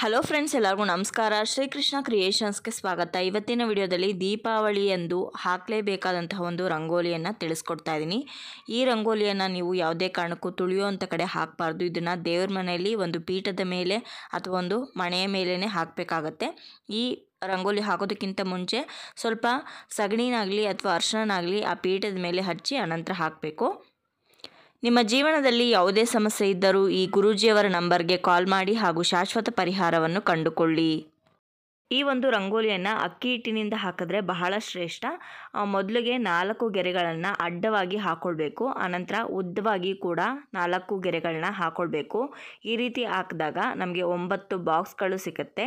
hello friends ಎಲ್ಲರಿಗೂ ನಮಸ್ಕಾರ ಶ್ರೀಕೃಷ್ಣ ಕ್ರಿಯೇಷನ್ಸ್ಗೆ ಸ್ವಾಗತ ಇವತ್ತಿನ ವಿಡಿಯೋದಲ್ಲಿ ದೀಪಾವಳಿ ಎಂದು ಹಾಕಲೇಬೇಕಾದಂತಹ ಒಂದು ರಂಗೋಲಿಯನ್ನು ತಿಳಿಸ್ಕೊಡ್ತಾ ಇದ್ದೀನಿ ಈ ರಂಗೋಲಿಯನ್ನು ನೀವು ಯಾವುದೇ ಕಾರಣಕ್ಕೂ ತುಳಿಯೋವಂಥ ಕಡೆ ಹಾಕಬಾರ್ದು ಇದನ್ನು ದೇವ್ರ ಮನೆಯಲ್ಲಿ ಒಂದು ಪೀಠದ ಮೇಲೆ ಅಥವಾ ಒಂದು ಮನೆಯ ಮೇಲೇ ಹಾಕಬೇಕಾಗತ್ತೆ ಈ ರಂಗೋಲಿ ಹಾಕೋದಕ್ಕಿಂತ ಮುಂಚೆ ಸ್ವಲ್ಪ ಸಗಣಿನಾಗಲಿ ಅಥವಾ ಅರ್ಶನಾಗಲಿ ಆ ಪೀಠದ ಮೇಲೆ ಹಚ್ಚಿ ಅನಂತರ ಹಾಕಬೇಕು ನಿಮ್ಮ ಜೀವನದಲ್ಲಿ ಯಾವುದೇ ಸಮಸ್ಯೆ ಇದ್ದರೂ ಈ ಗುರೂಜಿಯವರ ನಂಬರ್ಗೆ ಕಾಲ್ ಮಾಡಿ ಹಾಗೂ ಶಾಶ್ವತ ಪರಿಹಾರವನ್ನು ಕಂಡುಕೊಳ್ಳಿ ಈ ಒಂದು ರಂಗೋಲಿಯನ್ನು ಅಕ್ಕಿ ಹಿಟ್ಟಿನಿಂದ ಹಾಕಿದ್ರೆ ಬಹಳ ಶ್ರೇಷ್ಠ ಮೊದಲಿಗೆ ನಾಲ್ಕು ಗೆರೆಗಳನ್ನು ಅಡ್ಡವಾಗಿ ಹಾಕ್ಕೊಳ್ಬೇಕು ಆನಂತರ ಉದ್ದವಾಗಿ ಕೂಡ ನಾಲ್ಕು ಗೆರೆಗಳನ್ನ ಹಾಕ್ಕೊಳ್ಬೇಕು ಈ ರೀತಿ ಹಾಕಿದಾಗ ನಮಗೆ ಒಂಬತ್ತು ಬಾಕ್ಸ್ಗಳು ಸಿಗುತ್ತೆ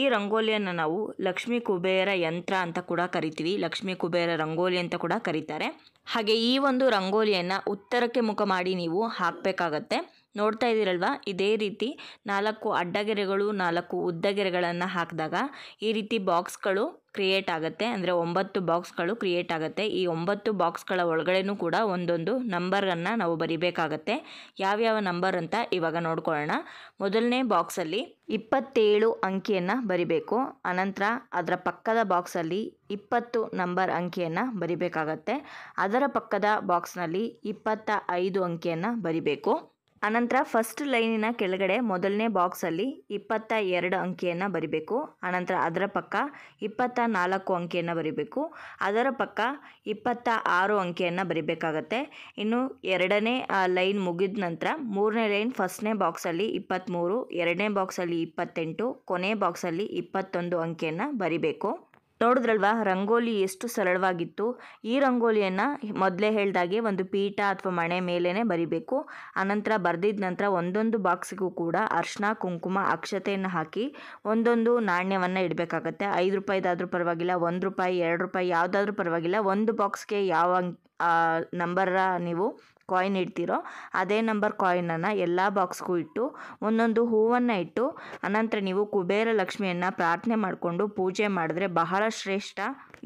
ಈ ರಂಗೋಲಿಯನ್ನು ನಾವು ಲಕ್ಷ್ಮೀ ಕುಬೇರ ಯಂತ್ರ ಅಂತ ಕೂಡ ಕರಿತೀವಿ ಲಕ್ಷ್ಮೀ ಕುಬೇರ ರಂಗೋಲಿ ಅಂತ ಕೂಡ ಕರೀತಾರೆ ಹಾಗೆ ಈ ಒಂದು ರಂಗೋಲಿಯನ್ನು ಉತ್ತರಕ್ಕೆ ಮುಖ ಮಾಡಿ ನೀವು ಹಾಕಬೇಕಾಗತ್ತೆ ನೋಡ್ತಾ ಇದ್ದೀರಲ್ವ ಇದೇ ರೀತಿ ನಾಲ್ಕು ಅಡ್ಡಗೆರೆಗಳು ನಾಲ್ಕು ಉದ್ದಗೆರೆಗಳನ್ನು ಹಾಕಿದಾಗ ಈ ರೀತಿ ಬಾಕ್ಸ್ಗಳು ಕ್ರಿಯೇಟ್ ಆಗುತ್ತೆ ಅಂದರೆ ಒಂಬತ್ತು ಬಾಕ್ಸ್ಗಳು ಕ್ರಿಯೇಟ್ ಆಗುತ್ತೆ ಈ ಒಂಬತ್ತು ಬಾಕ್ಸ್ಗಳ ಒಳಗಡೆನೂ ಕೂಡ ಒಂದೊಂದು ನಂಬರನ್ನು ನಾವು ಬರಿಬೇಕಾಗತ್ತೆ ಯಾವ್ಯಾವ ನಂಬರ್ ಅಂತ ಇವಾಗ ನೋಡ್ಕೊಳ್ಳೋಣ ಮೊದಲನೇ ಬಾಕ್ಸಲ್ಲಿ ಇಪ್ಪತ್ತೇಳು ಅಂಕಿಯನ್ನು ಬರಿಬೇಕು ಅನಂತರ ಅದರ ಪಕ್ಕದ ಬಾಕ್ಸಲ್ಲಿ ಇಪ್ಪತ್ತು ನಂಬರ್ ಅಂಕಿಯನ್ನು ಬರಿಬೇಕಾಗತ್ತೆ ಅದರ ಪಕ್ಕದ ಬಾಕ್ಸ್ನಲ್ಲಿ ಇಪ್ಪತ್ತ ಐದು ಅಂಕಿಯನ್ನು ಬರಿಬೇಕು ಅನಂತರ ಫಸ್ಟ್ ಲೈನಿನ ಕೆಳಗಡೆ ಮೊದಲನೇ ಬಾಕ್ಸಲ್ಲಿ ಇಪ್ಪತ್ತ ಎರಡು ಅಂಕಿಯನ್ನು ಬರಿಬೇಕು ಅನಂತರ ಅದರ ಪಕ್ಕ ಇಪ್ಪತ್ತ ನಾಲ್ಕು ಅಂಕಿಯನ್ನು ಬರಿಬೇಕು ಅದರ ಪಕ್ಕ ಇಪ್ಪತ್ತ ಆರು ಅಂಕಿಯನ್ನು ಬರಿಬೇಕಾಗತ್ತೆ ಇನ್ನು ಎರಡನೇ ಲೈನ್ ಮುಗಿದ ನಂತರ ಮೂರನೇ ಲೈನ್ ಫಸ್ಟ್ನೇ ಬಾಕ್ಸಲ್ಲಿ ಇಪ್ಪತ್ತ್ಮೂರು ಎರಡನೇ ಬಾಕ್ಸಲ್ಲಿ ಇಪ್ಪತ್ತೆಂಟು ಕೊನೆ ಬಾಕ್ಸಲ್ಲಿ ಇಪ್ಪತ್ತೊಂದು ಅಂಕಿಯನ್ನು ಬರಿಬೇಕು ನೋಡಿದ್ರಲ್ವಾ ರಂಗೋಲಿ ಎಷ್ಟು ಸರಳವಾಗಿತ್ತು ಈ ರಂಗೋಲಿಯನ್ನು ಮೊದಲೇ ಹೇಳ್ದಾಗೆ ಒಂದು ಪೀಠ ಅಥವಾ ಮಣೆ ಮೇಲೇ ಬರಿಬೇಕು ಆನಂತರ ಬರೆದಿದ ನಂತರ ಒಂದೊಂದು ಬಾಕ್ಸಿಗೂ ಕೂಡ ಅರ್ಶನ ಕುಂಕುಮ ಅಕ್ಷತೆಯನ್ನು ಹಾಕಿ ಒಂದೊಂದು ನಾಣ್ಯವನ್ನು ಇಡಬೇಕಾಗತ್ತೆ ಐದು ರೂಪಾಯಿದಾದರೂ ಪರವಾಗಿಲ್ಲ ಒಂದು ರೂಪಾಯಿ ಎರಡು ರೂಪಾಯಿ ಯಾವುದಾದ್ರೂ ಪರವಾಗಿಲ್ಲ ಒಂದು ಬಾಕ್ಸ್ಗೆ ಯಾವ ನಂಬರ ನೀವು ಕಾಯಿನ್ ಇಡ್ತೀರೋ ಅದೇ ನಂಬರ್ ಕಾಯಿನನ್ನು ಎಲ್ಲ ಬಾಕ್ಸ್ಗೂ ಇಟ್ಟು ಒಂದೊಂದು ಹೂವನ್ನು ಇಟ್ಟು ಅನಂತರ ನೀವು ಕುಬೇರ ಲಕ್ಷ್ಮಿಯನ್ನು ಪ್ರಾರ್ಥನೆ ಮಾಡಿಕೊಂಡು ಪೂಜೆ ಮಾಡಿದ್ರೆ ಬಹಳ ಶ್ರೇಷ್ಠ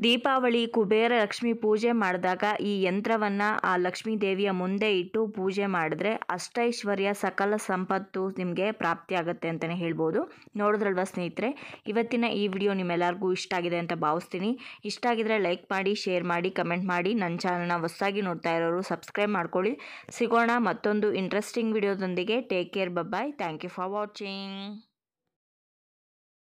ದೀಪಾವಳಿ ಕುಬೇರ ಲಕ್ಷ್ಮಿ ಪೂಜೆ ಮಾಡಿದಾಗ ಈ ಯಂತ್ರವನ್ನ ಆ ಲಕ್ಷ್ಮೀ ದೇವಿಯ ಮುಂದೆ ಇಟ್ಟು ಪೂಜೆ ಮಾಡಿದ್ರೆ ಅಷ್ಟೈಶ್ವರ್ಯ ಸಕಲ ಸಂಪತ್ತು ನಿಮಗೆ ಪ್ರಾಪ್ತಿಯಾಗುತ್ತೆ ಅಂತಲೇ ಹೇಳ್ಬೋದು ನೋಡಿದ್ರಲ್ವ ಸ್ನೇಹಿತರೆ ಇವತ್ತಿನ ಈ ವಿಡಿಯೋ ನಿಮ್ಮೆಲ್ಲರಿಗೂ ಇಷ್ಟ ಆಗಿದೆ ಅಂತ ಭಾವಿಸ್ತೀನಿ ಇಷ್ಟ ಆಗಿದ್ರೆ ಲೈಕ್ ಮಾಡಿ ಶೇರ್ ಮಾಡಿ ಕಮೆಂಟ್ ಮಾಡಿ ನನ್ನ ಚಾನಲ್ನ ಹೊಸ್ದಾಗಿ ನೋಡ್ತಾ ಇರೋರು ಸಬ್ಸ್ಕ್ರೈಬ್ ಮಾಡ್ಕೊಳ್ಳಿ ಸಿಗೋಣ ಮತ್ತೊಂದು ಇಂಟ್ರೆಸ್ಟಿಂಗ್ ವಿಡಿಯೋದೊಂದಿಗೆ take care bye bye thank you for watching